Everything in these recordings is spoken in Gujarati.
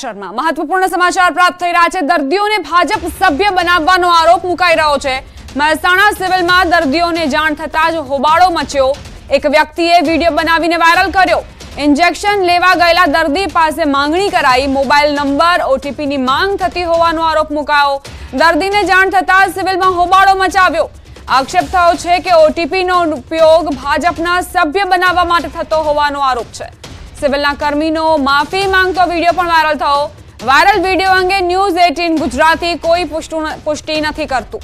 શર્મા મહત્વપૂર્ણ સમાચાર પ્રાપ્ત થઈ રહ્યા છે દર્દીઓને ભાજપ સભ્ય બનાવવાનો આરોપ મુકાઈ રહ્યો છે મહેસાણા સિવિલમાં દર્દીઓને જાણ થતા જ હોબાળો મચ્યો એક વ્યક્તિએ વિડીયો બનાવીને વાયરલ કર્યો ઇન્જેક્શન લેવા ગયેલા દર્દી પાસે માંગણી કરાઈ મોબાઈલ નંબર ઓટીપીની માંગ થતી હોવાનો આરોપ મુકાયો દર્દીને જાણ થતા સિવિલમાં હોબાળો મચાવ્યો આક્ષેપ થયો છે કે ઓટીપીનો ઉપયોગ ભાજપના સભ્ય બનાવવા માટે થતો હોવાનો આરોપ છે સિવિલના કર્મીનો માફી માંગતો વિડીયો પણ વાયરલ થયો વાયરલ વિડીયો અંગે ન્યૂઝ એટીન ગુજરાતી કોઈ પુષ્ટિ નથી કરતું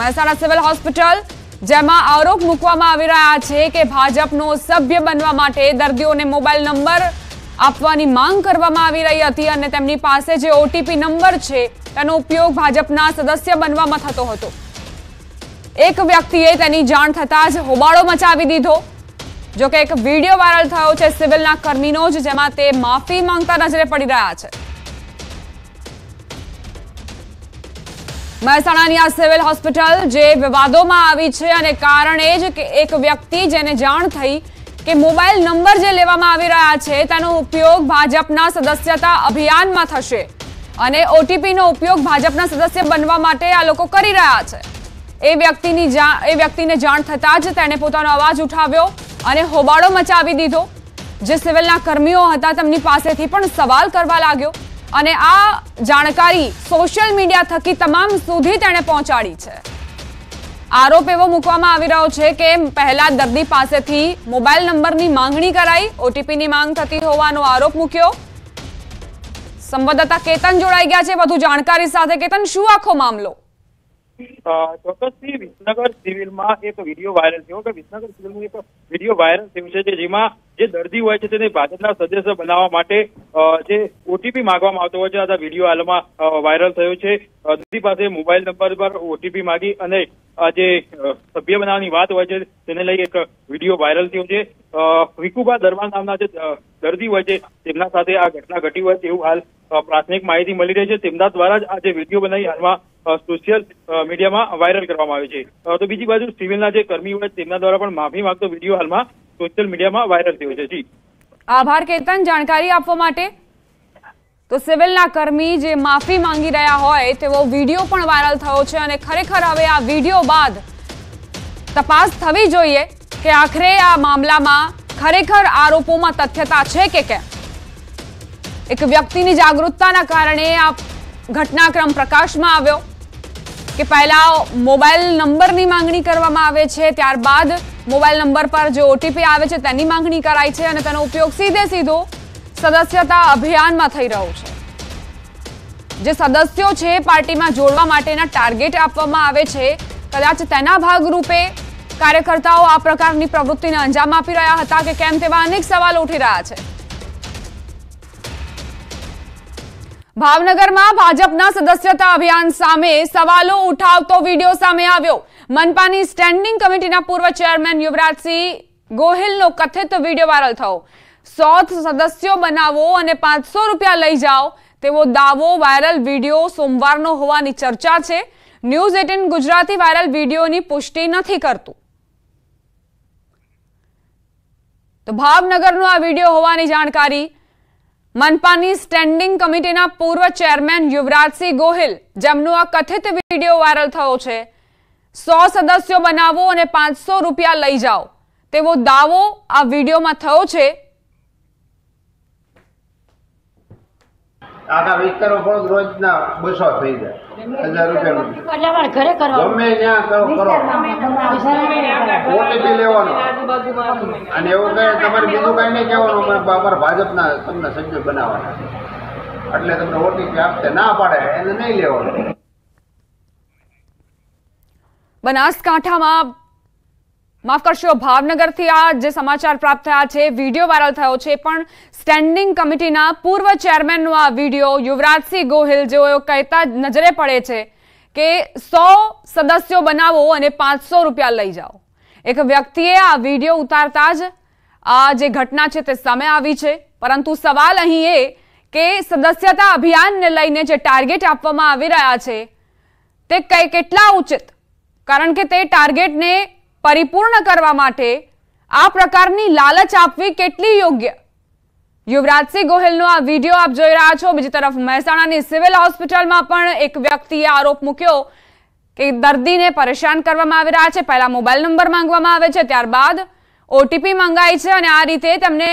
મહેસાણા સિવિલ હોસ્પિટલ જેમાં આરોપ મૂકવામાં આવી રહ્યા છે કે ભાજપનો સભ્ય બનવા માટે દર્દીઓને મોબાઈલ નંબર આપવાની માંગ કરવામાં આવી રહી હતી અને તેમની પાસે જે ઓટીપી નંબર છે તેનો ઉપયોગ ભાજપના સદસ્ય બનવામાં થતો હતો એક વ્યક્તિએ તેની જાણ થતાં જ હોબાળો મચાવી દીધો જોકે એક વિડીયો વાયરલ થયો છે સિવિલના કર્મીનો જ જેમાં તે માફી માંગતા નજરે પડી રહ્યા છે મહેસાણાની આ સિવિલ હોસ્પિટલ જે વિવાદોમાં આવી છે અને કારણે જ કે એક વ્યક્તિ જેને જાણ થઈ કે મોબાઈલ નંબર જે લેવામાં આવી રહ્યા છે તેનો ઉપયોગ ભાજપના સદસ્યતા અભિયાનમાં થશે અને ઓટીપીનો ઉપયોગ ભાજપના સદસ્ય બનવા માટે આ લોકો કરી રહ્યા છે એ વ્યક્તિની એ વ્યક્તિને જાણ થતાં જ તેણે પોતાનો અવાજ ઉઠાવ્યો અને હોબાળો મચાવી દીધો જે સિવિલના કર્મીઓ હતા તેમની પાસેથી પણ સવાલ કરવા લાગ્યો અને આ જાણકારી સોશિયલ મીડિયા થકી તમામ સુધી તેણે પહોંચાડી છે આરોપ એવો મૂકવામાં આવી રહ્યો છે કે પહેલા દર્દી પાસેથી મોબાઈલ નંબરની માંગણી કરાઈ ઓટીપીની માંગ થતી હોવાનો આરોપ મૂક્યો સંવાદદાતા કેતન જોડાઈ ગયા છે વધુ જાણકારી સાથે કેતન શું આખો મામલો ચોક્કસથી વિસનગર સિવિલમાં એક વિડીયો વાયરલ થયો કે વિસનગર સિવિલમાં એક વિડીયો વાયરલ થયું છે જેમાં જે દર્દી હોય છે તેને ભાજપના સદસ્ય બનાવવા માટે જે ઓટીપી માંગવામાં આવતો હોય છે આ વિડીયો હાલમાં વાયરલ થયો છે દર્દી પાસે મોબાઈલ નંબર પર ઓટીપી માંગી અને જે સભ્ય બનાવવાની વાત હોય છે તેને લઈ એક વિડીયો વાયરલ થયો છે વિકુબા દરવાન નામના જે દર્દી હોય છે તેમના સાથે આ ઘટના ઘટી હોય તેવું હાલ પ્રાથમિક માહિતી મળી રહી છે તેમના દ્વારા જ આ જે વિડીયો બનાવી હાલમાં સોશિયલ મીડિયામાં વાયરલ કરવામાં આવ્યો છે તો બીજી બાજુ સિવિલના જે કર્મી હોય તેમના દ્વારા પણ માફી માંગતો વિડીયો હાલમાં સોશિયલ મીડિયામાં વાયરલ થયો છે જી આભાર કેતન જાણકારી આપવા માટે તો સિવિલના કર્મી જે માફી માંગી રહ્યા હોય તેવો વિડીયો પણ વાયરલ થયો છે અને ખરેખર હવે આ વિડીયો બાદ તપાસ થવી જોઈએ કે આખરે આ મામલામાં ખરેખર આરોપોમાં તથ્યતા છે કે કેમ એક વ્યક્તિની જાગૃતતાના કારણે આ ઘટનાક્રમ પ્રકાશમાં આવ્યો કે પહેલા મોબાઈલ નંબરની માંગણી કરવામાં આવે છે ત્યારબાદ મોબાઈલ નંબર પર જે ઓટીપી આવે છે તેની માંગણી કરાઈ છે અને તેનો ઉપયોગ સીધે સીધો સદસ્યતા અભિયાનમાં થઈ રહ્યો છે જે સદસ્યો છે પાર્ટીમાં જોડવા માટેના ટાર્ગેટ આપવામાં આવે છે કદાચ તેના ભાગરૂપે કાર્યકર્તાઓ આ પ્રકારની પ્રવૃત્તિને અંજામ આપી રહ્યા હતા કે કેમ તેવા અનેક સવાલો ઉઠી રહ્યા છે ભાવનગરમાં ભાજપના સદસ્યતા અભિયાન સામે સવાલો ઉઠાવતો વિડીયો સામે આવ્યો મનપાની સ્ટેન્ડિંગ કમિટીના પૂર્વ ચેરમેન યુવરાજસિંહ ગોહિલનો કથિત વિડીયો વાયરલ થયો સો સદસ્યો બનાવો અને પાંચસો રૂપિયા લઈ જાઓ તેવો દાવો વાયરલ વિડીયો સોમવારનો હોવાની ચર્ચા છે ન્યૂઝ એટીન ગુજરાતી વાયરલ વિડીયોની પુષ્ટિ નથી કરતું તો ભાવનગરનો આ વિડીયો હોવાની જાણકારી મનપાની સ્ટેન્ડિંગ કમિટીના પૂર્વ ચેરમેન યુવરાજસિંહ ગોહિલ જેમનો આ કથિત વિડીયો વાયરલ થયો છે સો સદસ્યો બનાવો અને પાંચસો રૂપિયા લઈ જાઓ તેવો દાવો આ વિડીયોમાં થયો છે આખા વિસ્તારો પણ રોજના બસો થઈ જાય હજાર રૂપિયાનું ઘરે કરો ગમે ત્યાં કરો કરો ઓટીપી લેવાનો અને એવું કહે તમારે બીજું કઈ નહીં કહેવાનું અમારા ભાજપના તમને સભ્ય બનાવવાના એટલે તમને ઓટીપી આપશે ના પાડે એને નહીં લેવાનું બનાસકાંઠામાં માફ કરશો ભાવનગરથી આ જે સમાચાર પ્રાપ્ત થયા છે વિડીયો વાયરલ થયો છે પણ સ્ટેન્ડિંગ કમિટીના પૂર્વ ચેરમેનનો આ વિડીયો યુવરાજસિંહ ગોહિલ જેઓ કહેતા નજરે પડે છે કે સો સદસ્યો બનાવો અને પાંચસો રૂપિયા લઈ જાઓ એક વ્યક્તિએ આ વિડીયો ઉતારતા જ આ જે ઘટના છે તે સામે આવી છે પરંતુ સવાલ અહીં એ કે સદસ્યતા અભિયાનને લઈને જે ટાર્ગેટ આપવામાં આવી રહ્યા છે તે કંઈ કેટલા ઉચિત કારણ કે તે ટાર્ગેટને પરિપૂર્ણ કરવા માટે આ પ્રકારની લાલચ આપવી કેટલી યોગ્ય યુવરાજસિંહ ગોહિલનો આ વિડીયો આપ જોઈ રહ્યા છો બીજી તરફ મહેસાણાની સિવિલ હોસ્પિટલમાં પણ એક વ્યક્તિએ આરોપ મૂક્યો કે દર્દીને પરેશાન કરવામાં આવી રહ્યા છે પહેલા મોબાઈલ નંબર માંગવામાં આવે છે ત્યારબાદ ઓટીપી મંગાઈ છે અને આ રીતે તેમને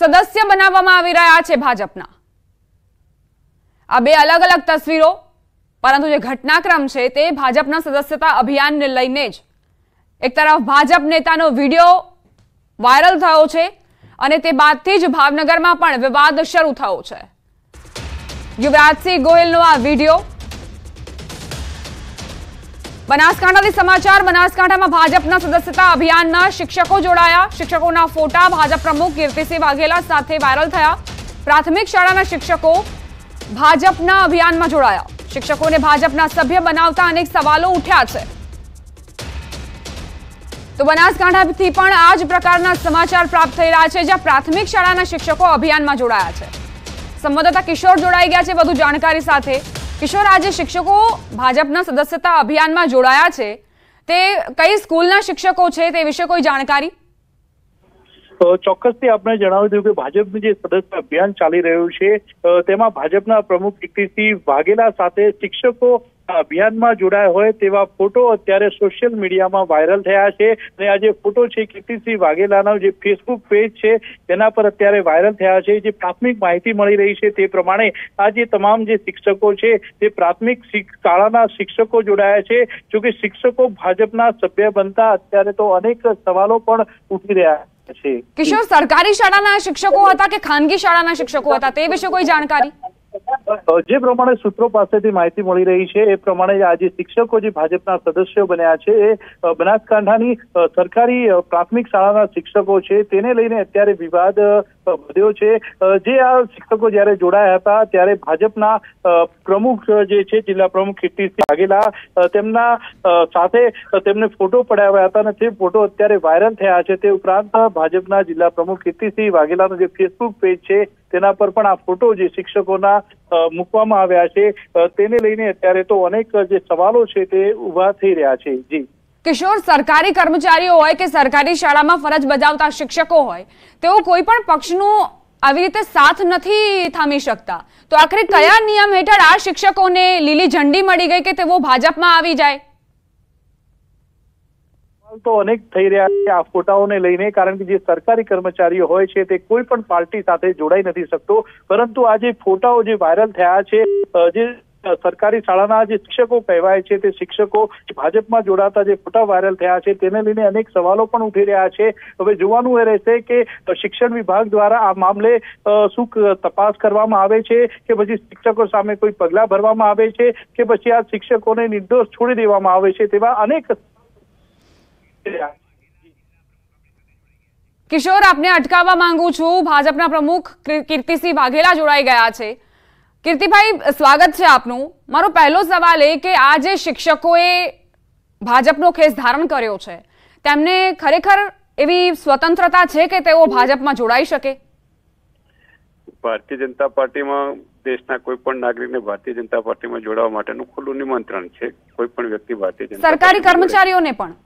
સદસ્ય બનાવવામાં આવી રહ્યા છે ભાજપના આ બે અલગ અલગ તસવીરો પરંતુ જે ઘટનાક્રમ છે તે ભાજપના સદસ્યતા અભિયાનને લઈને જ એક તરફ ભાજપ નેતાનો વિડીયો વાયરલ થયો છે અને તે બાદથી જ ભાવનગરમાં પણ વિવાદ શરૂ થયો છે યુવરાજસિંહ ગોહિલનો આ વિડીયો બનાસકાંઠાથી સમાચાર બનાસકાંઠામાં ભાજપના સદસ્યતા અભિયાનના શિક્ષકો જોડાયા શિક્ષકોના ફોટા ભાજપ પ્રમુખ કીર્તિસિંહ વાઘેલા સાથે વાયરલ થયા પ્રાથમિક શાળાના શિક્ષકો ભાજપના અભિયાનમાં જોડાયા શિક્ષકોને ભાજપના સભ્ય બનાવતા અનેક સવાલો ઉઠ્યા છે તો બનાસકાંઠાથી પણ આ જ પ્રકારના સમાચાર પ્રાપ્ત થઈ રહ્યા છે જ્યાં પ્રાથમિક શાળાના શિક્ષકો અભિયાનમાં જોડાયા છે સંવાદદાતા કિશોર જોડાઈ ગયા છે વધુ જાણકારી સાથે કિશોર આજે શિક્ષકો ભાજપના સદસ્યતા અભિયાનમાં જોડાયા છે તે કઈ સ્કૂલના શિક્ષકો છે તે વિશે કોઈ જાણકારી ચોક્કસથી આપણે જણાવી દઉં કે ભાજપનું જે સદસ્ય અભિયાન ચાલી રહ્યું છે તેમાં ભાજપના પ્રમુખ કીર્તિસિંહ વાઘેલા સાથે શિક્ષકો અભિયાનમાં જોડાયા હોય તેવા ફોટો અત્યારે સોશિયલ મીડિયામાં વાયરલ થયા છે અને આ જે ફોટો છે કીર્તિસિંહ વાઘેલાનો જે ફેસબુક પેજ છે તેના પર અત્યારે વાયરલ થયા છે જે પ્રાથમિક માહિતી મળી રહી છે તે પ્રમાણે આ જે તમામ જે શિક્ષકો છે તે પ્રાથમિક શાળાના શિક્ષકો જોડાયા છે જોકે શિક્ષકો ભાજપના સભ્ય બનતા અત્યારે તો અનેક સવાલો પણ ઉઠી રહ્યા છે કિશોર સરકારી શાળાના શિક્ષકો હતા કે ખાનગી શાળાના શિક્ષકો હતા તે વિશે કોઈ જાણકારી જે પ્રમાણે સૂત્રો પાસેથી માહિતી મળી રહી છે એ પ્રમાણે આજે શિક્ષકો જે ભાજપના સદસ્યો બન્યા છે એ બનાસકાંઠાની સરકારી પ્રાથમિક શાળાના શિક્ષકો છે તેને લઈને અત્યારે વિવાદ વધ્યો છે જે આ શિક્ષકો જ્યારે જોડાયા હતા ત્યારે ભાજપના પ્રમુખ જે છે જિલ્લા પ્રમુખ કીર્તિસિંહ વાઘેલા તેમના સાથે તેમને ફોટો પડાવ્યા હતા અને તે ફોટો અત્યારે વાયરલ થયા છે તે ઉપરાંત ભાજપના જિલ્લા પ્રમુખ કીર્તિસિંહ વાઘેલાનું જે ફેસબુક પેજ છે તેના પર પણ આ ફોટો જે શિક્ષકોના મૂકવામાં આવ્યા છે તેને લઈને અત્યારે તો અનેક જે સવાલો છે તે ઉભા થઈ રહ્યા છે જી કિશોર સરકારી કર્મચારીઓ હોય કે સરકારી શાળામાં ફરજ બજાવતા શિક્ષકો હોય તેઓ કોઈ પણ પક્ષનું આવી રીતે સાથ નથી થામી શકતા તો આખરે કયા નિયમ હેઠળ આ શિક્ષકોને લીલી ઝંડી મળી ગઈ કે તેઓ ભાજપમાં આવી જાય તો અનેક થઈ રહ્યા છે આ ફોટાઓને લઈને કારણ કે જે સરકારી કર્મચારીઓ હોય છે તે કોઈ પણ પાર્ટી સાથે જોડાઈ નથી શકતો પરંતુ આ જે ફોટાઓ જે વાયરલ થયા છે જે સરકારી શાળાના જે શિક્ષકો કહેવાય છે તે શિક્ષકો ભાજપમાં જોડાતા જે ફોટા વાયરલ થયા છે તેને લઈને અનેક સવાલો પણ ઉઠી રહ્યા છે હવે જોવાનું એ રહેશે કે શિક્ષણ વિભાગ દ્વારા આ મામલે શું તપાસ કરવામાં આવે છે કે પછી શિક્ષકો સામે કોઈ પગલાં ભરવામાં આવે છે કે પછી આ શિક્ષકોને નિર્દોષ છોડી દેવામાં આવે છે તેવા અનેક કિશોર આપને અટકાવવા માંગુ છું ભાજપના પ્રમુખ કીર્તિસિંહ વાઘેલા જોડાઈ ગયા છે કીર્તિભાઈ સ્વાગત છે આપનું મારો પહેલો સવાલ એ કે આ જે શિક્ષકોએ ભાજપનો કેસ ધારણ કર્યો છે તેમને ખરેખર એવી સ્વતંત્રતા છે કે તેઓ ભાજપમાં જોડાઈ શકે ભારતીય જનતા પાર્ટીમાં દેશના કોઈ પણ નાગરિકને ભારતીય જનતા પાર્ટીમાં જોડાવા માટેનું ખુલ્લું નિમંત્રણ છે કોઈ પણ વ્યક્તિ ભારતીય સરકારી કર્મચારીઓને પણ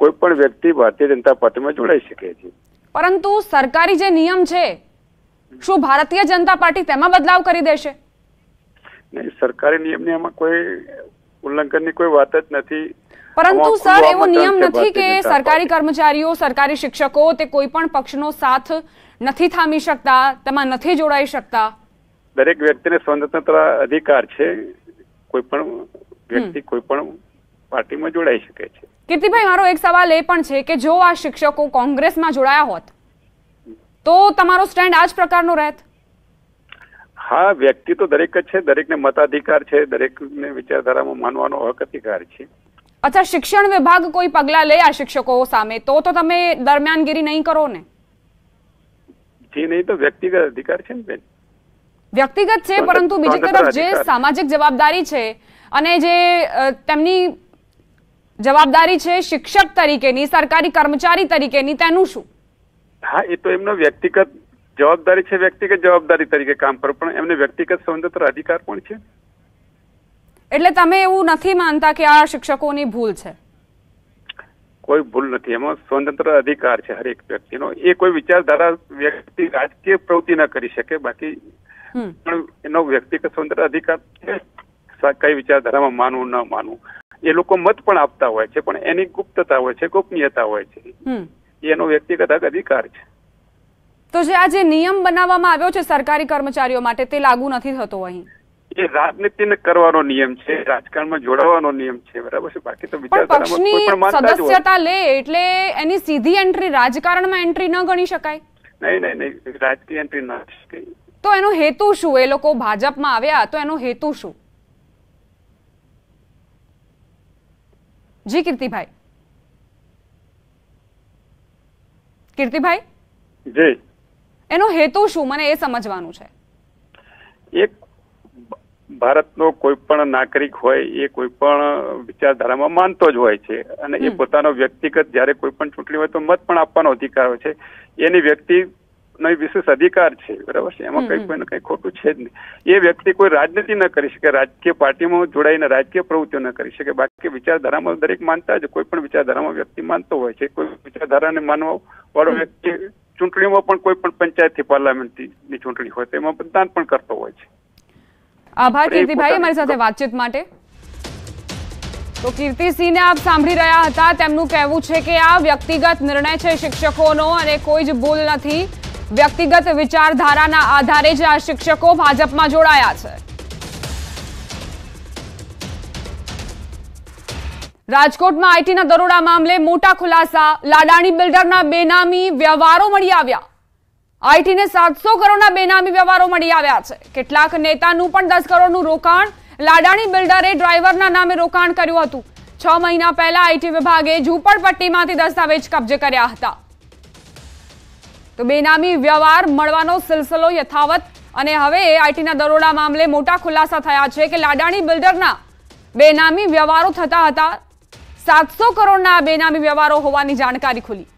કોઈ પણ વ્યક્તિ ભારતીય જનતા પાર્ટીમાં જોડાઈ શકે છે પરંતુ સરકારી જે નિયમ છે શું ભારતીય જનતા પાર્ટી તેમાં બદલાવ કરી દેશે નહીં સરકારી નિયમની એમાં કોઈ ઉલ્લંઘનની કોઈ વાત જ નથી પરંતુ સર એવો નિયમ નથી કે સરકારી કર્મચારીઓ સરકારી શિક્ષકો તે કોઈ પણ પક્ષનો સાથ નથી થામી શકતા તેમાં નથી જોડાઈ શકતા દરેક વ્યક્તિને સ્વતંત્ર અધિકાર છે કોઈ પણ વ્યક્તિ કોઈ પણ પાર્ટીમાં જોડાઈ શકે છે કીર્તિભાઈ મારો એક સવાલ એ પણ છે કે જો આ શિક્ષકો કોંગ્રેસમાં જોડાયા હોત તો તમારો સ્ટેન્ડ આ જ પ્રકારનો રહેત હા વ્યક્તિ તો દરેક જ છે દરેકને મતાધિકાર છે દરેકને વિચારધારામાં માનવાનો હક અધિકાર છે અચ્છા શિક્ષણ વિભાગ કોઈ પગલાં લે આ શિક્ષકો સામે તો તો તમે દરમિયાનગીરી નહીં કરો ને જી નહીં તો વ્યક્તિગત અધિકાર છે ને બેન વ્યક્તિગત છે પરંતુ બીજી તરફ જે સામાજિક જવાબદારી છે અને જે તેમની જવાબદારી છે શિક્ષક તરીકેની સરકારી કર્મચારી તરીકેની તેનું શું હા એ તો એમનો વ્યક્તિગત જવાબદારી છે વ્યક્તિગત જવાબદારી તરીકે કામ પર પણ એમને વ્યક્તિગત સ્વતંત્ર અધિકાર પણ છે એટલે તમે એવું નથી માનતા કે આ શિક્ષકોની ભૂલ છે કોઈ ભૂલ નથી એમાં સ્વતંત્ર અધિકાર છે હરેક વ્યક્તિનો એ કોઈ વિચારધારા વ્યક્તિ રાજકીય પ્રવૃત્તિ ના કરી શકે બાકી એનો વ્યક્તિગત સ્વતંત્ર અધિકાર છે કઈ વિચારધારામાં માનવું ન માનવું એ લોકો મત પણ આપતા હોય છે પણ એની ગુપ્તતા હોય છે ગોપનીયતા હોય છે એનો વ્યક્તિગત અધિકાર છે તો જે આ જે નિયમ બનાવવામાં આવ્યો છે સરકારી કર્મચારીઓ માટે તે લાગુ નથી થતો અહીં એ રાજનીતિને કરવાનો નિયમ છે રાજકારણમાં જોડાવાનો નિયમ છે બરાબર છે બાકી તો વિચારધારામાં સદસ્યતા લે એટલે એની સીધી એન્ટ્રી રાજકારણમાં એન્ટ્રી ન ગણી શકાય નહીં નહીં નહીં રાજકીય એન્ટ્રી ન તો એનો હેતુ શું એ લોકો ભાજપમાં આવ્યા તો એનો હેતુ શું જી કીર્તિભાઈ કીર્તિભાઈ જી એનો હેતુ શું મને એ સમજવાનું છે એક ભારતનો કોઈ પણ નાગરિક હોય એ કોઈ પણ વિચારધારામાં માનતો જ હોય છે અને એ પોતાનો વ્યક્તિગત જ્યારે કોઈ પણ ચૂંટણી હોય તો મત પણ આપવાનો અધિકાર હોય છે એની વ્યક્તિ નો વિશેષ અધિકાર છે બરાબર છે એમાં કંઈ કોઈને કંઈ ખોટું છે જ નહીં એ વ્યક્તિ કોઈ રાજનીતિ ન કરી શકે રાજકીય પાર્ટીમાં જોડાઈને રાજકીય પ્રવૃત્તિઓ ન કરી શકે બાકી વિચારધારામાં દરેક માનતા જ કોઈ પણ વિચારધારામાં વ્યક્તિ માનતો હોય છે કોઈ વિચારધારાને માનવા વાળો વ્યક્તિ ચૂંટણીમાં પણ કોઈ પણ પંચાયતથી પાર્લામેન્ટની ચૂંટણી હોય તો એમાં મતદાન પણ કરતો હોય છે આભાર કીર્તિભાઈ અમારી સાથે વાતચીત માટે તો કીર્તિસિંહને આપ સાંભળી રહ્યા હતા તેમનું કહેવું છે કે આ વ્યક્તિગત નિર્ણય છે શિક્ષકોનો અને કોઈ જ ભૂલ નથી વ્યક્તિગત વિચારધારાના આધારે જ આ શિક્ષકો ભાજપમાં જોડાયા છે રાજકોટમાં આઈટીના દરોડા મામલે મોટા ખુલાસા લાડાણી બિલ્ડરના બેનામી વ્યવહારો મળી આવ્યા આઈટીને સાતસો કરોડના બેનામી વ્યવહારો મળી આવ્યા છે કેટલાક નેતાનું પણ દસ કરોડનું રોકાણ લાડાણી બિલ્ડરે ડ્રાઈવરના નામે રોકાણ કર્યું હતું છ મહિના પહેલા આઈટી વિભાગે ઝૂંપડપટ્ટીમાંથી દસ્તાવેજ કબજે કર્યા હતા તો બેનામી વ્યવહાર મળવાનો સિલસિલો યથાવત અને હવે આઈટીના દરોડા મામલે મોટા ખુલાસા થયા છે કે લાડાણી બિલ્ડરના બેનામી વ્યવહારો થતા હતા સાતસો કરોડના બેનામી વ્યવહારો હોવાની જાણકારી ખુલી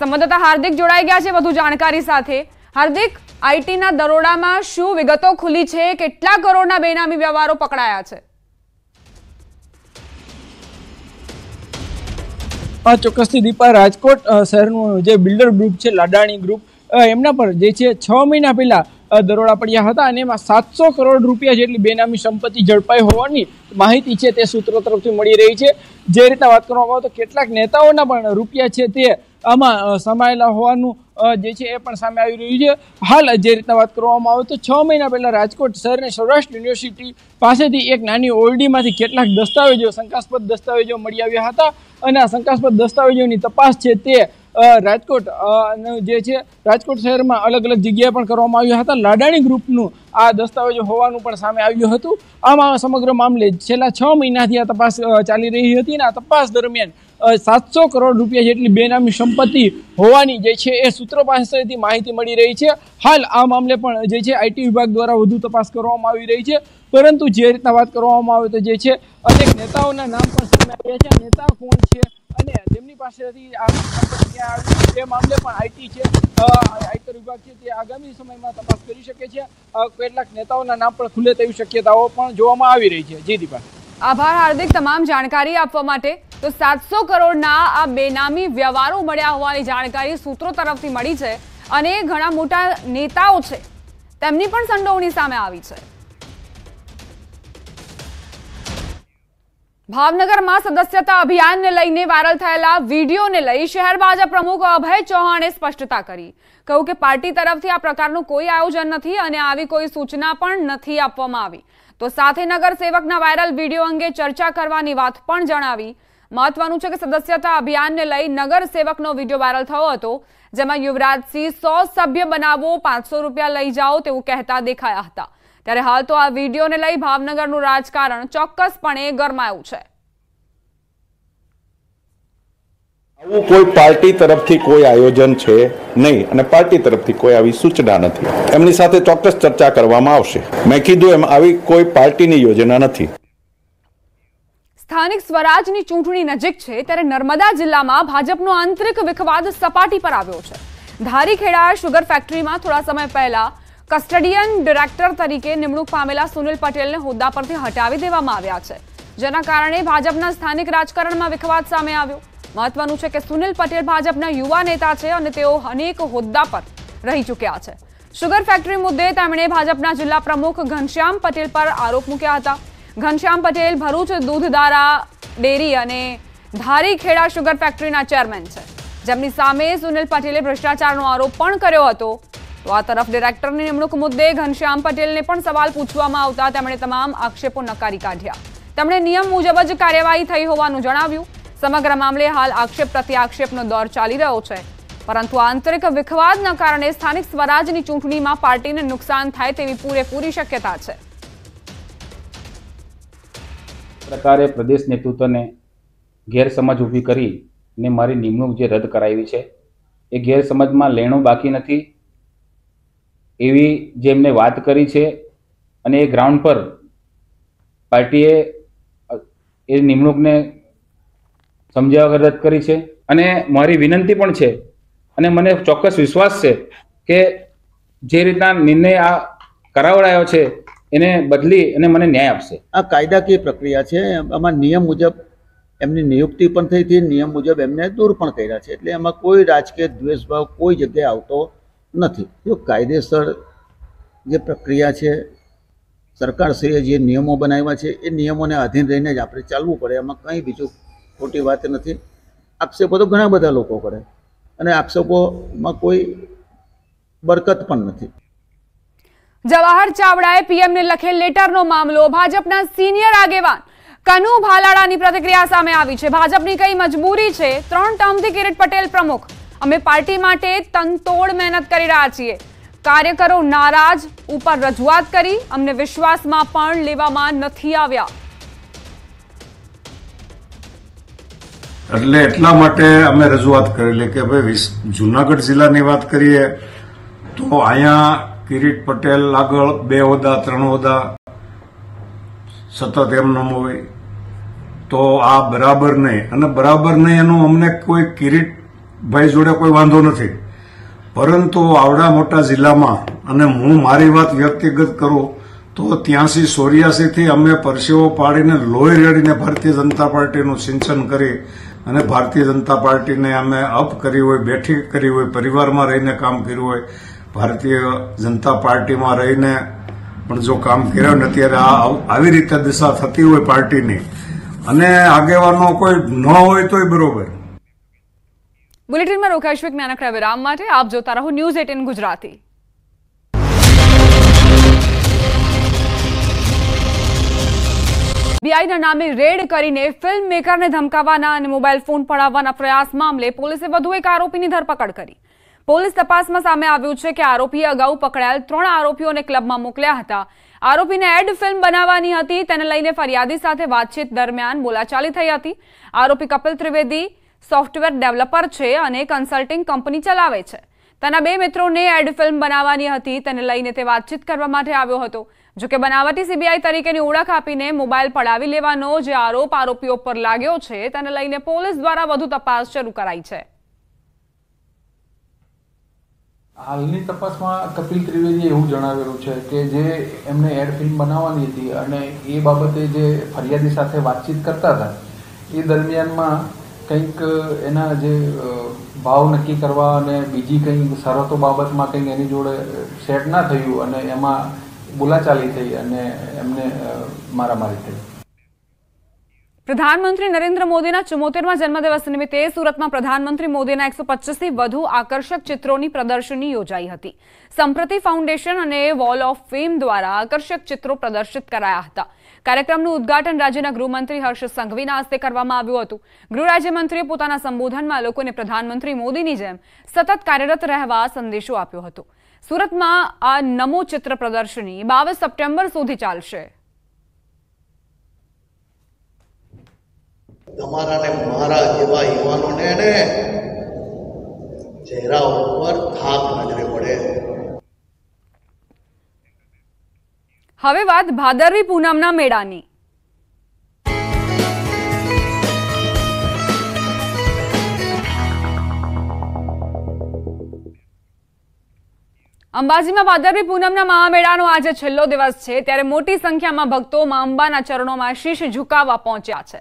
સંવાદદાતા હાર્દિક જોડાઈ ગયા છે વધુ જાણકારી સાથે હાર્દિક આઈટીના દરોડામાં શું વિગતો ખુલી છે કેટલા કરોડના બેનામી વ્યવહારો પકડાયા છે ચોક્કસથી દીપા રાજકોટ શહેરનું જે બિલ્ડર ગ્રુપ છે લાડાણી ગ્રુપ એમના પર જે છે છ મહિના પહેલાં દરોડા પડ્યા હતા અને એમાં સાતસો કરોડ રૂપિયા જેટલી બેનામી સંપત્તિ ઝડપાઈ હોવાની માહિતી છે તે સૂત્રો તરફથી મળી રહી છે જે રીતના વાત કરવામાં આવે તો કેટલાક નેતાઓના પણ રૂપિયા છે તે આમાં સમાયેલા હોવાનું જે છે એ પણ સામે આવી રહ્યું છે હાલ જે રીતના વાત કરવામાં આવે તો છ મહિના પહેલાં રાજકોટ શહેરની સૌરાષ્ટ્ર યુનિવર્સિટી પાસેથી એક નાની ઓરડીમાંથી કેટલાક દસ્તાવેજો શંકાસ્પદ દસ્તાવેજો મળી આવ્યા હતા અને આ શંકાસ્પદ દસ્તાવેજોની તપાસ છે તે રાજકોટ જે છે રાજકોટ શહેરમાં અલગ અલગ જગ્યાએ પણ કરવામાં આવ્યા હતા લાડાણી ગ્રુપનું આ દસ્તાવેજો હોવાનું પણ સામે આવ્યું હતું આમાં સમગ્ર મામલે છેલ્લા છ મહિનાથી આ તપાસ ચાલી રહી હતી અને આ તપાસ દરમિયાન સાતસો કરોડ રૂપિયા જેટલી બેનામી સંપત્તિ હોવાની જે છે એ સૂત્રો પાસેથી માહિતી મળી રહી છે હાલ આ મામલે પણ જે છે આઈટી વિભાગ દ્વારા વધુ તપાસ કરવામાં આવી રહી છે પરંતુ જે રીતના વાત કરવામાં આવે તો જે છે અનેક નેતાઓના નામ પણ સામે આવ્યા છે નેતા કોણ છે અને તેમની પાસેથી આવી એ મામલે પણ આઈટી છે આયકર વિભાગ છે તે આગામી સમયમાં તપાસ કરી શકે છે કેટલાક નેતાઓના નામ પણ ખુલે તેવી શક્યતાઓ પણ જોવામાં આવી રહી છે જી આભાર હાર્દિક તમામ જાણકારી આપવા માટે તો સાતસો કરોડના આ બેનામી વ્યવહારો મળ્યા હોવાની જાણકારી સૂત્રો તરફથી મળી છે અને ઘણા મોટા નેતાઓ છે તેમની પણ સંડોવણી સામે આવી છે ભાવનગરમાં સદસ્યતા અભિયાનને લઈને વાયરલ થયેલા વિડીયોને લઈ શહેર ભાજપ પ્રમુખ અભય ચૌહાણે સ્પષ્ટતા કરી કહ્યું કે પાર્ટી તરફથી આ પ્રકારનું કોઈ આયોજન નથી અને આવી કોઈ સૂચના પણ નથી આપવામાં આવી તો સાથે નગર સેવકના વાયરલ વિડીયો અંગે ચર્ચા કરવાની વાત પણ જણાવી મહત્વનું છે કે સદસ્યતા અભિયાનને લઈ નગરસેવકનો વિડીયો વાયરલ થયો હતો જેમાં યુવરાજસિંહ સો સભ્ય બનાવો પાંચસો રૂપિયા લઈ જાઓ તેવું કહેતા દેખાયા હતા ત્યારે હાલ તો આ વિડીયોને લઈ ભાવનગરનું રાજકારણ ચોક્કસપણે ગરમાયું છે આવું કોઈ પાર્ટી તરફથી કોઈ આયોજન છે નહીં અને પાર્ટી તરફથી કોઈ આવી સૂચના નથી એમની સાથે ચોક્કસ ચર્ચા કરવામાં આવશે મેં કીધું એમ આવી કોઈ પાર્ટીની યોજના નથી સ્થાનિક સ્વરાજની ચૂંટણી નજીક છે ત્યારે નર્મદા જિલ્લામાં ભાજપનો આંતરિક વિખવાદ સપાટી પર આવ્યો છે ધારીખેડા શુગર ફેક્ટરીમાં થોડા સમય પહેલા કસ્ટડિયન ડિરેક્ટર તરીકે નિમણૂક પામેલા સુનિલ પટેલને હોદ્દા પરથી હટાવી દેવામાં આવ્યા છે જેના કારણે ભાજપના સ્થાનિક રાજકારણમાં વિખવાદ સામે આવ્યો મહત્વનું છે કે સુનિલ પટેલ ભાજપના યુવા નેતા છે અને તેઓ અનેક હોદ્દા પર રહી ચૂક્યા છે સુગર ફેક્ટરી મુદ્દે તેમણે ભાજપના જિલ્લા પ્રમુખ ઘનશ્યામ પટેલ પર આરોપ મૂક્યા હતા ઘનશ્યામ પટેલ ભરૂચ દૂધધારા ડેરી અને ધારીખેડા સુગર ફેક્ટરીના ચેરમેન છે જેમની સામે સુનિલ પટેલે ભ્રષ્ટાચારનો આરોપ પણ કર્યો હતો તો આ તરફ ડિરેક્ટરની નિમણૂક મુદ્દે ઘનશ્યામ પટેલને પણ સવાલ પૂછવામાં આવતા તેમણે તમામ આક્ષેપો નકારી કાઢ્યા તેમણે નિયમ મુજબ જ કાર્યવાહી થઈ હોવાનું જણાવ્યું સમગ્ર મામલે હાલ આક્ષેપ પ્રત્યાક્ષેપનો દોર ચાલી રહ્યો છે પરંતુ આંતરિક વિખવાદના કારણે સ્થાનિક સ્વરાજની ચૂંટણીમાં પાર્ટીને નુકસાન થાય તેવી પૂરેપૂરી શક્યતા છે પ્રકારે પ્રદેશ નેતૃત્વને ગેરસમજ ઊભી કરી ને મારી નિમણૂક જે રદ કરાવી છે એ ગેરસમજમાં લેણું બાકી નથી એવી જેમને વાત કરી છે અને એ ગ્રાઉન્ડ પર પાર્ટીએ એ નિમણૂકને સમજાવવા રદ કરી છે અને મારી વિનંતી પણ છે અને મને ચોક્કસ વિશ્વાસ છે કે જે રીતના નિર્ણય આ કરાવડાયો છે એને બદલી અને મને ન્યાય આપશે આ કાયદાકીય પ્રક્રિયા છે આમાં નિયમ મુજબ એમની નિયુક્તિ પણ થઈ હતી નિયમ મુજબ એમને દૂર પણ કર્યા છે એટલે એમાં કોઈ રાજકીય દ્વેષભાવ કોઈ જગ્યાએ આવતો નથી જો કાયદેસર જે પ્રક્રિયા છે સરકારશ્રીએ જે નિયમો બનાવ્યા છે એ નિયમોને આધીન રહીને જ આપણે ચાલવું પડે એમાં કંઈ બીજું ખોટી વાત નથી આક્ષેપો તો ઘણા બધા લોકો કરે અને આક્ષેપોમાં કોઈ બરકત પણ નથી જવાહર ચાવડાએ પીએમને લખેલ લેટરનો મામલો ભાજપના સિનિયર આગેવાન કનુ ભાલાળાની પ્રતિક્રિયા સામે આવી છે ભાજપની કઈ મજબૂરી છે ત્રણ ટર્મથી કિરીટ પટેલ પ્રમુખ અમે પાર્ટી માટે તનતોડ મહેનત કરી રહ્યા છીએ કાર્યકરો નારાજ ઉપર રજૂઆત કરી અમને વિશ્વાસમાં પણ લેવામાં નથી આવ્યા એટલે એટલા માટે અમે રજૂઆત કરેલી કે ભાઈ જુનાગઢ જિલ્લાની વાત કરીએ તો અહીંયા કિરીટ પટેલ આગળ બે હોદ્દા ત્રણ હોદ્દા સતત એમ ન હોય તો આ બરાબર નહીં અને બરાબર નહીં એનો અમને કોઈ કિરીટ ભાઈ જોડે કોઈ વાંધો નથી પરંતુ આવડા મોટા જિલ્લામાં અને હું મારી વાત વ્યક્તિગત કરું તો ત્યાંથી સોરિયાસીથી અમે પરસેવો પાડીને લોહી રેડીને ભારતીય જનતા પાર્ટીનું સિંચન કરી અને ભારતીય જનતા પાર્ટીને અમે અપ કરી હોય બેઠી કરી હોય પરિવારમાં રહીને કામ કર્યું હોય ભારતીય જનતા પાર્ટીમાં રહીને પણ જો કામ કર્યું ને અત્યારે આ આવી રીતે દિશા થતી હોય પાર્ટીની અને આગેવાનો કોઈ ન હોય તોય બરોબર બુલેટિનમાં રોકાઈશું એક નાનકડા વિરામ માટે આપ જોતા રહો ન્યૂઝ એટીન ગુજરાતી આરબીઆઈના નામે રેડ કરીને ફિલ્મ મેકરને ધમકાવવાના અને મોબાઈલ ફોન પડાવવાના પ્રયાસ મામલે પોલીસે વધુ એક આરોપીની ધરપકડ કરી પોલીસ તપાસમાં સામે આવ્યું છે કે આરોપીએ અગાઉ પકડાયેલ ત્રણ આરોપીઓને ક્લબમાં મોકલ્યા હતા આરોપીને એડ ફિલ્મ બનાવવાની હતી તેને લઈને ફરિયાદી સાથે વાતચીત દરમિયાન બોલાચાલી થઈ હતી આરોપી કપિલ ત્રિવેદી સોફ્ટવેર ડેવલપર છે અને કન્સલ્ટિંગ કંપની ચલાવે છે તેના બે મિત્રોને એડ ફિલ્મ બનાવવાની હતી તેને લઈને તે વાતચીત કરવા માટે આવ્યો હતો જોકે બનાવટી સીબીઆઈ તરીકેની ઓળખ આપીને મોબાઈલ પડાવી લેવાનો જે આરોપ આરોપીઓ પર લાગ્યો છે તેને લઈને પોલીસ દ્વારા વધુ તપાસ શરૂ કરાઈ છે હાલની તપાસમાં કપિલ ત્રિવેદીએ એવું જણાવેલું છે કે જે એમને એડ ફિલ્મ બનાવવાની હતી અને એ બાબતે જે ફરિયાદી સાથે વાતચીત કરતા હતા એ દરમિયાનમાં કંઈક એના જે ભાવ નક્કી કરવા અને બીજી કંઈક શરતો બાબતમાં કંઈક એની જોડે સેટ ના થયું અને એમાં બોલાચાલી થઈ અને એમને મારામારી થઈ પ્રધાનમંત્રી નરેન્દ્ર મોદીના ચુમ્મોતેરમાં જન્મદિવસ નિમિત્તે સુરતમાં પ્રધાનમંત્રી મોદીના એકસો પચીસથી વધુ આકર્ષક ચિત્રોની પ્રદર્શની યોજાઈ હતી સંપ્રતિ ફાઉન્ડેશન અને વોલ ઓફ ફેમ દ્વારા આકર્ષક ચિત્રો પ્રદર્શિત કરાયા હતા કાર્યક્રમનું ઉદઘાટન રાજ્યના ગૃહમંત્રી હર્ષ સંઘવીના હસ્તે કરવામાં આવ્યું હતું ગૃહરાજ્યમંત્રીએ પોતાના સંબોધનમાં લોકોને પ્રધાનમંત્રી મોદીની જેમ સતત કાર્યરત રહેવા સંદેશો આપ્યો હતો સુરતમાં આ નમો ચિત્ર પ્રદર્શની બાવીસ સપ્ટેમ્બર સુધી ચાલશે તમારા ને મારા જેવા યુવાનોને ને ચહેરા ઉપર થાક નજરે પડે હવે વાત ભાદરવી પૂનમના મેળાની અંબાજીમાં ભાદરવી પૂનમના મહામેળાનો આજે છેલ્લો દિવસ છે ત્યારે મોટી સંખ્યામાં ભક્તો મા અંબાના ચરણોમાં શીશ ઝુકાવવા પહોંચ્યા છે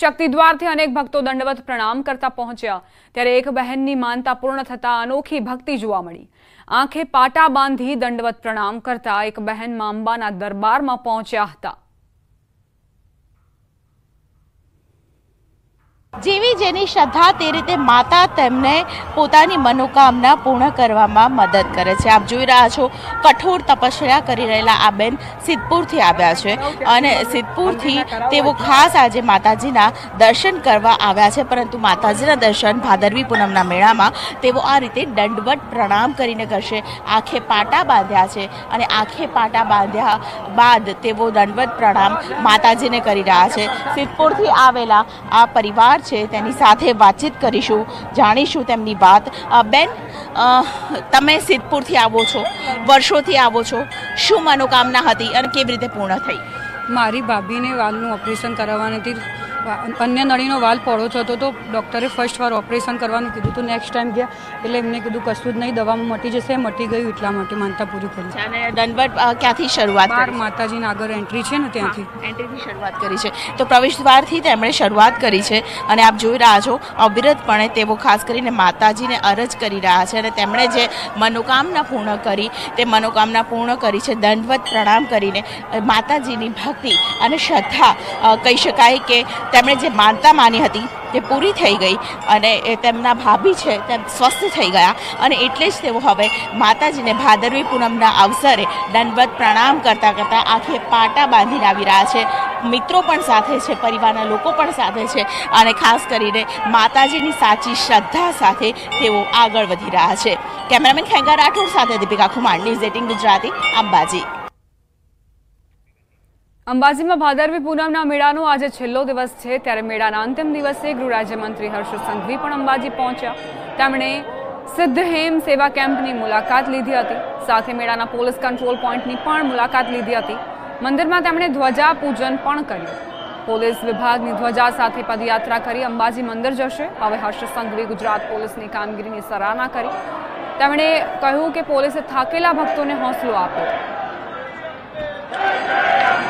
શક્તિદ્વારથી અનેક ભક્તો દંડવત પ્રણામ કરતા પહોંચ્યા ત્યારે એક બહેનની માનતા પૂર્ણ થતા અનોખી ભક્તિ જોવા મળી આંખે પાટા બાંધી દંડવત પ્રણામ કરતા એક બહેન મા અંબાના દરબારમાં પહોંચ્યા હતા જેવી જેની શ્રદ્ધા તે રીતે માતા તેમને પોતાની મનોકામના પૂર્ણ કરવામાં મદદ કરે છે આપ જોઈ રહ્યા છો કઠોર તપસ્યા કરી રહેલા આ બેન સિદ્ધપુરથી આવ્યા છે અને સિદ્ધપુરથી તેઓ ખાસ આજે માતાજીના દર્શન કરવા આવ્યા છે પરંતુ માતાજીના દર્શન ભાદરવી પૂનમના મેળામાં તેઓ આ રીતે દંડવટ પ્રણામ કરીને કરશે આંખે પાટા બાંધ્યા છે અને આંખે પાટા બાંધ્યા બાદ તેઓ દંડવટ પ્રણામ માતાજીને કરી રહ્યા છે સિદ્ધપુરથી આવેલા આ પરિવાર છે તેની સાથે વાતચીત કરીશું જાણીશું તેમની વાત બેન તમે સિદ્ધપુરથી આવો છો વર્ષોથી આવો છો શું મનોકામના હતી અને કેવી રીતે પૂર્ણ થઈ મારી ભાભીને વાલનું ઓપરેશન કરાવવાની હતી અન્ય નળીનો વાલ પડો થતો તો ડૉક્ટરે ફર્સ્ટ વાર ઓપરેશન કરવાનું કીધું તું નેક્સ્ટ ટાઈમ ગયા એટલે એમને કીધું કશું જ નહીં દવામાં મટી જશે મટી ગયું એટલા માટે માનતા પૂરી કરી અને દંડવટ ક્યાંથી શરૂઆત બાર માતાજીના આગળ એન્ટ્રી છે ને ત્યાંથી એન્ટ્રીથી શરૂઆત કરી છે તો પ્રવેશ દ્વારથી તેમણે શરૂઆત કરી છે અને આપ જોઈ રહ્યા છો અવિરતપણે તેઓ ખાસ કરીને માતાજીને અરજ કરી રહ્યા છે અને તેમણે જે મનોકામના પૂર્ણ કરી તે મનોકામના પૂર્ણ કરી છે દંડવત પ્રણામ કરીને માતાજીની ભક્તિ અને શ્રદ્ધા કહી શકાય કે તેમણે જે માનતા માની હતી તે પૂરી થઈ ગઈ અને એ તેમના ભાભી છે તેમ સ્વસ્થ થઈ ગયા અને એટલે જ તેઓ હવે માતાજીને ભાદરવી પૂનમના અવસરે દંડવત પ્રણામ કરતાં કરતાં આખે પાટા બાંધીને આવી રહ્યા છે મિત્રો પણ સાથે છે પરિવારના લોકો પણ સાથે છે અને ખાસ કરીને માતાજીની સાચી શ્રદ્ધા સાથે તેઓ આગળ વધી રહ્યા છે કેમેરામેન ખેંગા રાઠોડ સાથે દીપિકા ખુમાણ ન્યૂઝ એટીન ગુજરાતી અંબાજી અંબાજીમાં ભાદરવી પૂનમના મેળાનો આજે છેલ્લો દિવસ છે ત્યારે મેળાના અંતિમ દિવસે ગૃહ રાજ્યમંત્રી હર્ષ સંઘવી પણ અંબાજી પહોંચ્યા તેમણે સિદ્ધ સિદ્ધહેમ સેવા કેમ્પની મુલાકાત લીધી હતી સાથે મેળાના પોલીસ કંટ્રોલ પોઈન્ટની પણ મુલાકાત લીધી હતી મંદિરમાં તેમણે ધ્વજા પૂજન પણ કર્યું પોલીસ વિભાગની ધ્વજા સાથે પદયાત્રા કરી અંબાજી મંદિર જશે હવે હર્ષ સંઘવી ગુજરાત પોલીસની કામગીરીની સરાહના કરી તેમણે કહ્યું કે પોલીસે થાકેલા ભક્તોને હોંસલો આપ્યો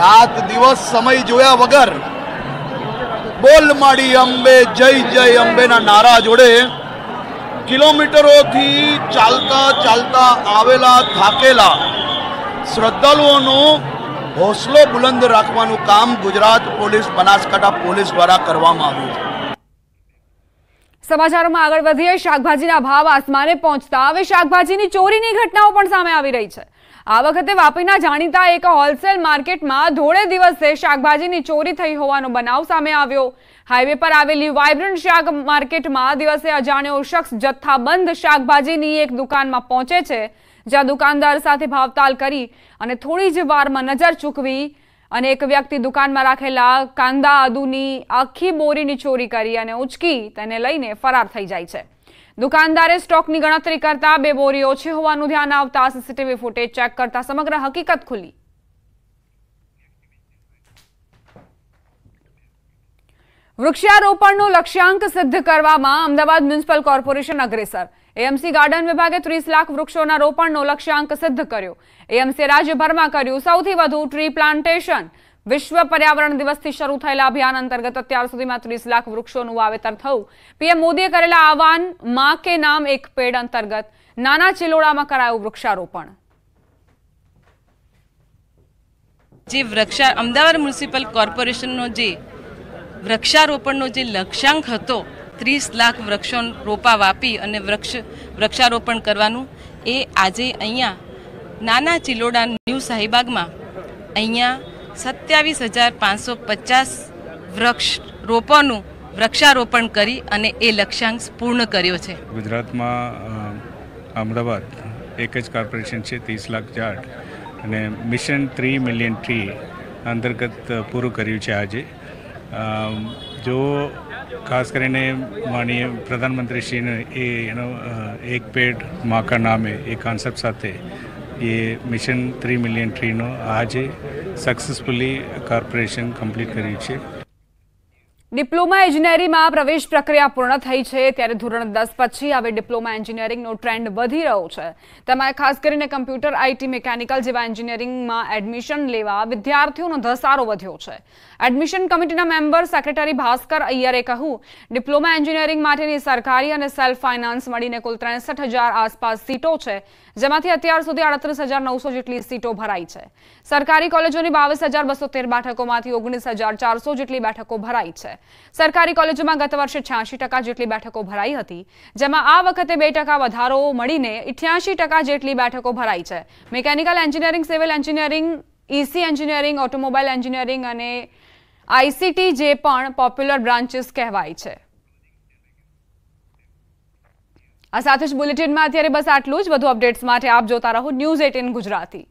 રાત દિવસ સમય જોયા વગર બોલ માડી અંબે જય જય અંબેના નારા જોડે કિલોમીટરોથી ચાલતા ચાલતા આવેલા થાકેલા શ્રદ્ધાળુઓનો હોસલો બુલંદ રાખવાનું કામ ગુજરાત પોલીસ બનાસકાંઠા પોલીસ દ્વારા કરવામાં આવ્યું છે સમાચારોમાં આગળ વધીએ શાકભાજીના ભાવ આસમાને પહોંચતા હવે શાકભાજીની ચોરીની ઘટનાઓ પણ સામે આવી રહી છે આ વખતે વાપીના જાણીતા એક હોલસેલ માર્કેટમાં ધોળે દિવસે શાકભાજીની ચોરી થઈ હોવાનો બનાવ સામે આવ્યો હાઈવે પર આવેલી વાઇબ્રન્ટ શાક માર્કેટમાં દિવસે અજાણ્યો શખ્સ જથ્થાબંધ શાકભાજીની એક દુકાનમાં પહોંચે છે જ્યાં દુકાનદાર સાથે ભાવતાલ કરી અને થોડી જ વારમાં નજર ચૂકવી અને એક વ્યક્તિ દુકાનમાં રાખેલા કાંદા આદુની આખી બોરીની ચોરી કરી અને ઉચકી તેને લઈને ફરાર થઈ જાય છે દુકાનદારે સ્ટોકની ગણતરી કરતા બે બોરી ઓછી હોવાનું ધ્યાન આવતા સીસીટીવી ફૂટેજ ચેક કરતા સમગ્ર હકીકત ખુલી વૃક્ષારોપણનો લક્ષ્યાંક સિદ્ધ કરવામાં અમદાવાદ મ્યુનિસિપલ કોર્પોરેશન અગ્રેસર એએમસી ગાર્ડન વિભાગે ત્રીસ લાખ વૃક્ષોના રોપણનો લક્ષ્યાંક સિદ્ધ કર્યો એએમસીએ રાજ્યભરમાં કર્યું સૌથી વધુ ટ્રી પ્લાન્ટેશન વિશ્વ પર્યાવરણ દિવસથી શરૂ થયેલા અભિયાન અંતર્ગત અત્યાર સુધીમાં ત્રીસ લાખ વૃક્ષોનું વાવેતર થયું પીએમ મોદીએ કરેલા આહવાન માં કે નામ એક પેડ અંતર્ગત નાના ચિલોડામાં કરાયું વૃક્ષારોપણ જે વૃક્ષા અમદાવાદ મ્યુનિસિપલ કોર્પોરેશનનો જે વૃક્ષારોપણનો જે લક્ષ્યાંક હતો ત્રીસ લાખ વૃક્ષો રોપા વાપી અને વૃક્ષ વૃક્ષારોપણ કરવાનું એ આજે અહીંયા નાના ચિલોડા ન્યૂ શાહીબાગમાં અહીંયા સત્યાવીસ હજાર પાંચસો પચાસ વૃક્ષ રોપોનું વૃક્ષારોપણ કરી અને એ લક્ષ્યાંક પૂર્ણ કર્યો છે ગુજરાતમાં અમદાવાદ એક જ કોર્પોરેશન છે ત્રીસ લાખ ઝાડ અને મિશન થ્રી મિલિયન ટ્રી અંતર્ગત પૂરું કર્યું છે આજે જો ખાસ કરીને માનીય પ્રધાનમંત્રીશ્રીને એ એનો એક પેડ માકા નામે એ કોન્સેપ્ટ સાથે એ મિશન થ્રી મિલિયન ટ્રીનો આજે સક્સેસફુલી કોર્પોરેશન કમ્પ્લીટ કર્યું છે ડિપ્લોમા એન્જિનિયરિંગમાં પ્રવેશ પ્રક્રિયા પૂર્ણ થઈ છે ત્યારે ધોરણ દસ પછી હવે ડિપ્લોમા એન્જિનિયરિંગનો ટ્રેન્ડ વધી રહ્યો છે તેમાં ખાસ કરીને કમ્પ્યુટર આઈટી મિકેનિકલ જેવા એન્જિનિયરિંગમાં એડમિશન લેવા વિદ્યાર્થીઓનો ધસારો વધ્યો છે એડમિશન કમિટીના મેમ્બર સેક્રેટરી ભાસ્કર અય્યરે કહ્યું ડિપ્લોમા એન્જિનિયરિંગ માટેની સરકારી અને સેલ્ફ ફાઇનાન્સ મળીને કુલ ત્રેસઠ આસપાસ સીટો છે જેમાંથી અત્યાર સુધી અડત્રીસ હજાર નવસો જેટલી સીટો ભરાઈ છે સરકારી કોલેજોની બાવીસ હજાર બસો તેર બેઠકોમાંથી ઓગણીસ હજાર ચારસો જેટલી બેઠકો ભરાઈ છે સરકારી કોલેજોમાં ગત વર્ષે છ્યાસી ટકા જેટલી બેઠકો ભરાઈ હતી જેમાં આ વખતે બે ટકા વધારો મળીને ઇઠ્યાસી ટકા જેટલી બેઠકો ભરાઈ છે mechanical engineering civil engineering EC engineering automobile engineering અને આઈસીટી જે પણ પોપ્યુલર બ્રાન્ચીસ કહેવાય છે આ સાથે જ બુલેટિનમાં અત્યારે બસ આટલું જ વધુ અપડેટ્સ માટે આપ જોતા રહો ન્યૂઝ એટીન ગુજરાતી